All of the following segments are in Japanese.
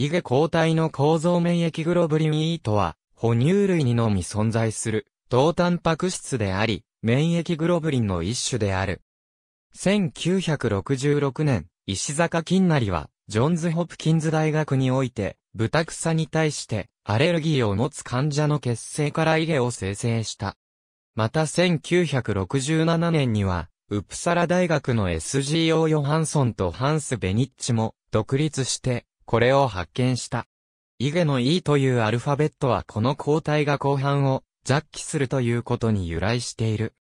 イゲ抗体の構造免疫グロブリン E とは、哺乳類にのみ存在する、糖タンパク質であり、免疫グロブリンの一種である。1966年、石坂金成は、ジョンズ・ホプキンズ大学において、ブタクサに対して、アレルギーを持つ患者の血清からイゲを生成した。また1967年には、ウプサラ大学の SGO ヨハンソンとハンス・ベニッチも、独立して、これを発見した。イゲの E というアルファベットはこの抗体が後半を雑記するということに由来している。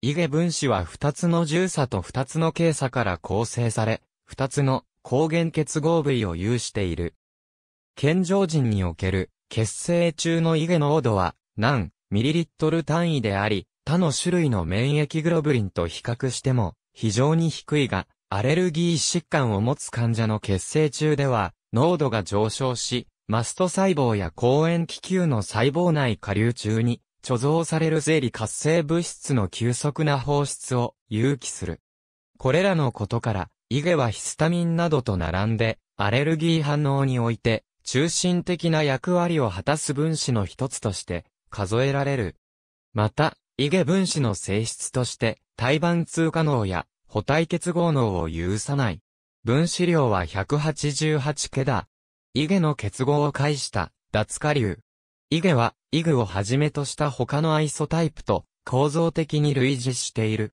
イゲ分子は2つの重鎖と2つの軽鎖から構成され、2つの抗原結合部位を有している。健常人における血清中のイゲの濃度は何ミリリットル単位であり、他の種類の免疫グロブリンと比較しても非常に低いが、アレルギー疾患を持つ患者の血清中では、濃度が上昇し、マスト細胞や抗炎気球の細胞内下流中に、貯蔵されるゼリ活性物質の急速な放出を誘起する。これらのことから、イゲはヒスタミンなどと並んで、アレルギー反応において、中心的な役割を果たす分子の一つとして数えられる。また、イゲ分子の性質として、胎盤通過能や補体結合能を有さない。分子量は188ケだ。イゲの結合を介した脱化流。イゲは、イグをはじめとした他のアイソタイプと構造的に類似している。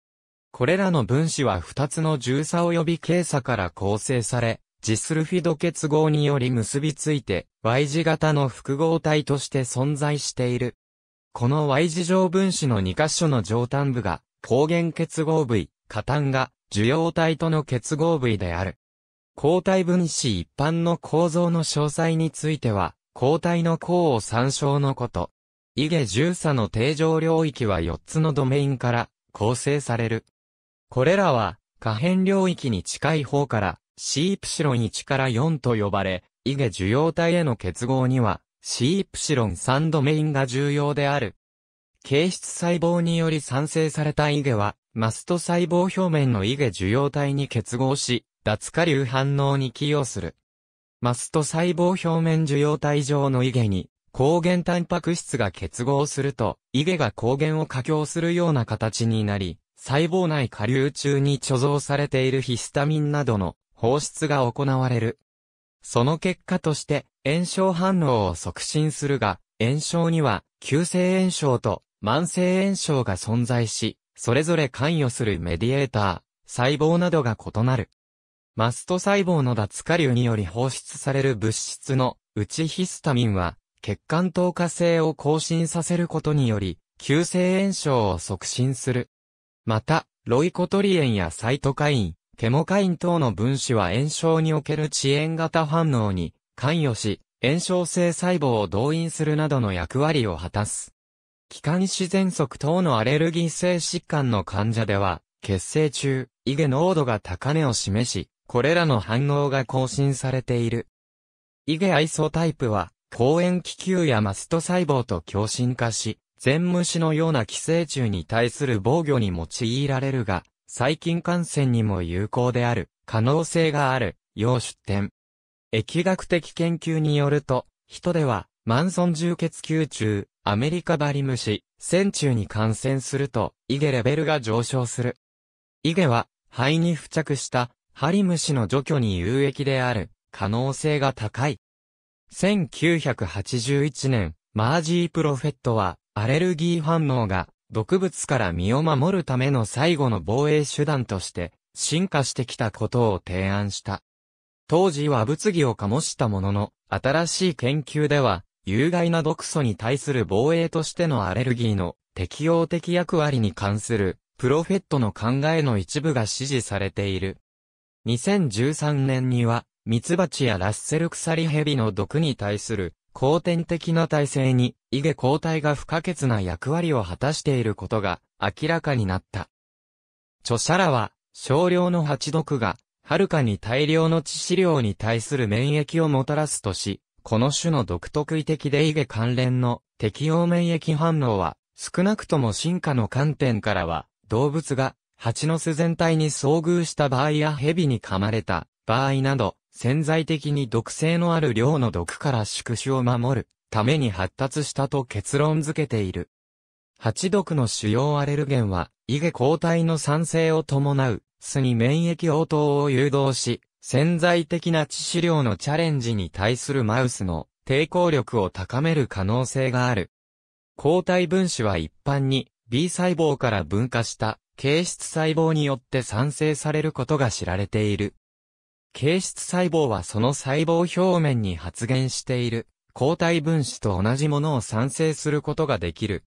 これらの分子は2つの重差及び軽差から構成され、ジスルフィド結合により結びついて、Y 字型の複合体として存在している。この Y 字状分子の2箇所の上端部が、抗原結合部位、過炭が受容体との結合部位である。抗体分子一般の構造の詳細については、抗体の項を参照のこと。イゲ重差の定常領域は4つのドメインから構成される。これらは、可変領域に近い方から C-1 から4と呼ばれ、イゲ受容体への結合には C-3 ドメインが重要である。形質細胞により産生されたイゲは、マスト細胞表面のイゲ受容体に結合し、脱下流反応に寄与する。マスト細胞表面受容体上のイゲに、抗原タンパク質が結合すると、イゲが抗原を過強するような形になり、細胞内下流中に貯蔵されているヒスタミンなどの放出が行われる。その結果として、炎症反応を促進するが、炎症には、急性炎症と慢性炎症が存在し、それぞれ関与するメディエーター、細胞などが異なる。マスト細胞の脱下流により放出される物質のうちヒスタミンは、血管透過性を更新させることにより、急性炎症を促進する。また、ロイコトリエンやサイトカイン、ケモカイン等の分子は炎症における遅延型反応に関与し、炎症性細胞を動員するなどの役割を果たす。気管支喘息等のアレルギー性疾患の患者では、血清中、胃下濃度が高値を示し、これらの反応が更新されている。イゲアイソタイプは、抗炎気球やマスト細胞と共振化し、全虫のような寄生虫に対する防御に用いられるが、細菌感染にも有効である、可能性がある、要出典。疫学的研究によると、人では、マンソン充血球中、アメリカバリムシ、線虫に感染すると、イゲレベルが上昇する。イゲは、肺に付着した、ハリムシの除去に有益である、可能性が高い。1981年、マージープロフェットは、アレルギー反応が、毒物から身を守るための最後の防衛手段として、進化してきたことを提案した。当時は物議を醸したものの、新しい研究では、有害な毒素に対する防衛としてのアレルギーの適応的役割に関するプロフェットの考えの一部が支持されている。2013年には、ミツバチやラッセル鎖蛇の毒に対する後天的な体制に、イゲ抗体が不可欠な役割を果たしていることが明らかになった。著者らは、少量の蜂毒が、はるかに大量の致死量に対する免疫をもたらすとし、この種の独特異的でイゲ関連の適応免疫反応は、少なくとも進化の観点からは、動物が蜂の巣全体に遭遇した場合や蛇に噛まれた場合など、潜在的に毒性のある量の毒から宿主を守るために発達したと結論付けている。蜂毒の主要アレルゲンは、イゲ抗体の酸性を伴う、巣に免疫応答を誘導し、潜在的な致死量のチャレンジに対するマウスの抵抗力を高める可能性がある。抗体分子は一般に B 細胞から分化した形質細胞によって産生されることが知られている。形質細胞はその細胞表面に発現している抗体分子と同じものを産生することができる。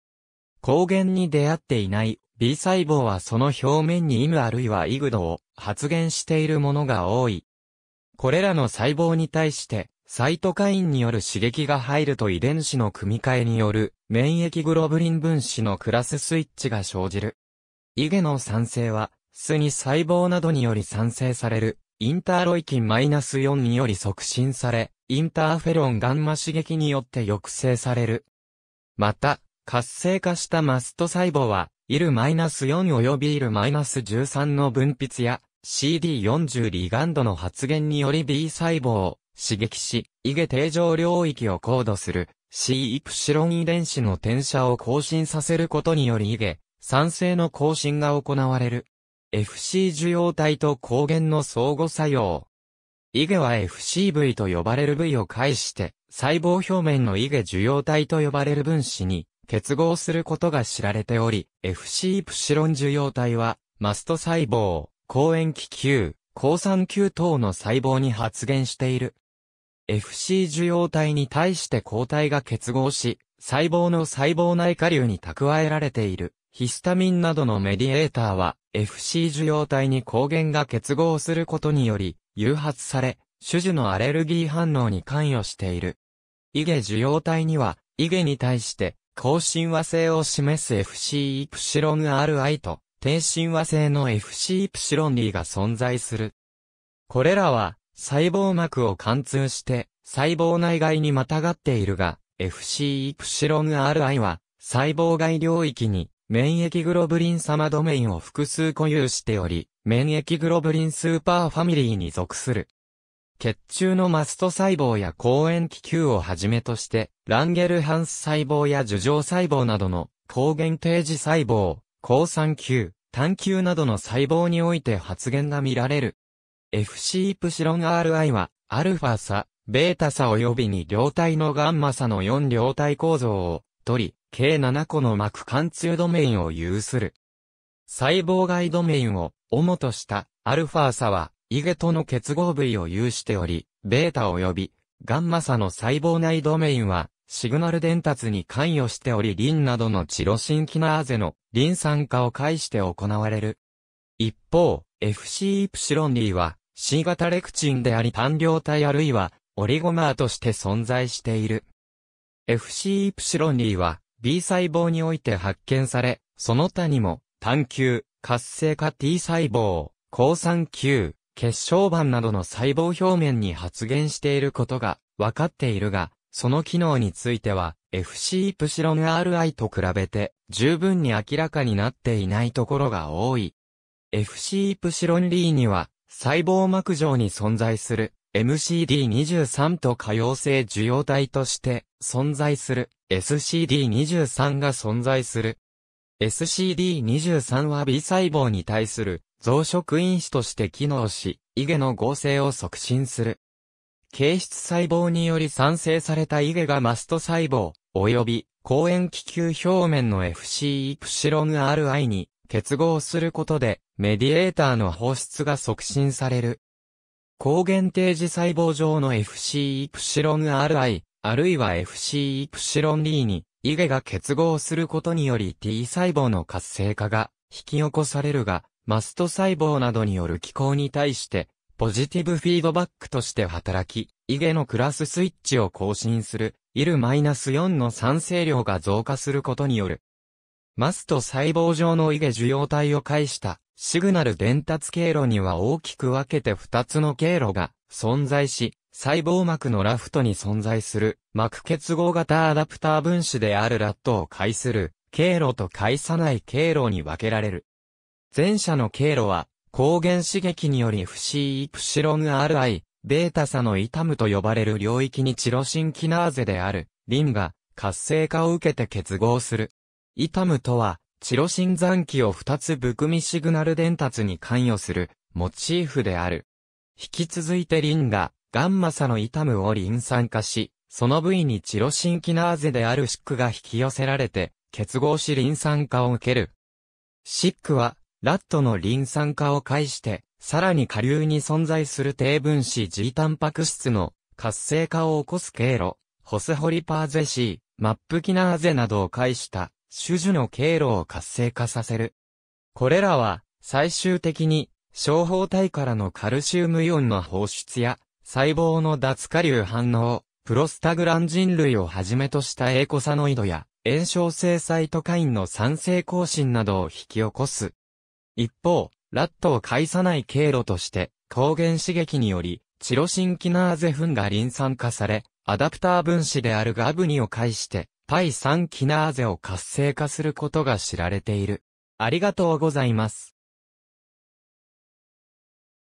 抗原に出会っていない B 細胞はその表面にイムあるいはイグドを発現しているものが多い。これらの細胞に対して、サイトカインによる刺激が入ると遺伝子の組み換えによる免疫グロブリン分子のクラススイッチが生じる。イゲの酸性は、巣に細胞などにより酸性される、インターロイキンマイナス -4 により促進され、インターフェロンガンマ刺激によって抑制される。また、活性化したマスト細胞は、イル -4 及びイル -13 の分泌や CD40 リガンドの発現により B 細胞を刺激し、イゲ定常領域を高度する C イプシロン遺伝子の転写を更新させることによりイゲ、酸性の更新が行われる。FC 受容体と抗原の相互作用。イゲは FCV と呼ばれる部位を介して、細胞表面のイゲ受容体と呼ばれる分子に結合することが知られており、FC プシロン受容体は、マスト細胞、抗塩気球、抗酸球等の細胞に発現している。FC 受容体に対して抗体が結合し、細胞の細胞内下流に蓄えられている。ヒスタミンなどのメディエーターは、FC 受容体に抗原が結合することにより、誘発され、種々のアレルギー反応に関与している。イゲ受容体には、イゲに対して、高親和性を示す FC イプシロン RI と、低親和性の FC イプシロン D が存在する。これらは、細胞膜を貫通して、細胞内外にまたがっているが、FC イプシロン RI は、細胞外領域に、免疫グロブリン様ドメインを複数固有しており、免疫グロブリンスーパーファミリーに属する。血中のマスト細胞や抗塩気球をはじめとして、ランゲルハンス細胞や樹状細胞などの抗原定時細胞、抗酸球、単球などの細胞において発現が見られる。FC プシロン RI は、アルファ差、ベータ差及びに両体のガンマ差の4両体構造を、取り、計7個の膜貫通ドメインを有する。細胞外ドメインを、主とした、アルファ差は、イゲとの結合部位を有しており、ベータ及び、ガンマ差の細胞内ドメインは、シグナル伝達に関与しており、リンなどのチロシンキナーゼのリン酸化を介して行われる。一方、FC イプシロン D は、C 型レクチンであり単量体あるいは、オリゴマーとして存在している。FC イプシロン D は、B 細胞において発見され、その他にも、単球、活性化 T 細胞、抗酸球、血小板などの細胞表面に発現していることが分かっているが、その機能については FC プシロン RI と比べて十分に明らかになっていないところが多い。FC プシロンリーには細胞膜上に存在する MCD23 と可溶性受容体として存在する SCD23 が存在する。SCD23 は B 細胞に対する増殖因子として機能し、イゲの合成を促進する。形質細胞により産生されたイゲがマスト細胞、及び、抗塩気球表面の FC e プシロン RI に結合することで、メディエーターの放出が促進される。抗原定時細胞上の FC e プシロン RI、あるいは FC e プシロン D に、イゲが結合することにより T 細胞の活性化が引き起こされるが、マスト細胞などによる気候に対して、ポジティブフィードバックとして働き、イゲのクラススイッチを更新する、イル -4 の酸性量が増加することによる。マスト細胞上のイゲ受容体を介したシグナル伝達経路には大きく分けて2つの経路が存在し、細胞膜のラフトに存在する膜結合型アダプター分子であるラットを介する経路と介さない経路に分けられる。前者の経路は、光源刺激により不 C イプシロン RI、ベータ差の痛むと呼ばれる領域にチロシンキナーゼである、リンが活性化を受けて結合する。イタムとは、チロシン残機を2つ含みシグナル伝達に関与する、モチーフである。引き続いてリンが、ガンマ差のイタムをリン酸化し、その部位にチロシンキナーゼであるシックが引き寄せられて、結合しリン酸化を受ける。シックは、ラットのリン酸化を介して、さらに下流に存在する低分子 G タンパク質の活性化を起こす経路、ホスホリパーゼー、マップキナーゼなどを介した種々の経路を活性化させる。これらは最終的に小胞体からのカルシウムイオンの放出や細胞の脱下流反応、プロスタグランジン類をはじめとしたエコサノイドや炎症性サイトカインの酸性更新などを引き起こす一方、ラットを介さない経路として、抗原刺激により、チロシンキナーゼフンがリン酸化され、アダプター分子であるガブニを介して、パイ酸キナーゼを活性化することが知られている。ありがとうございます。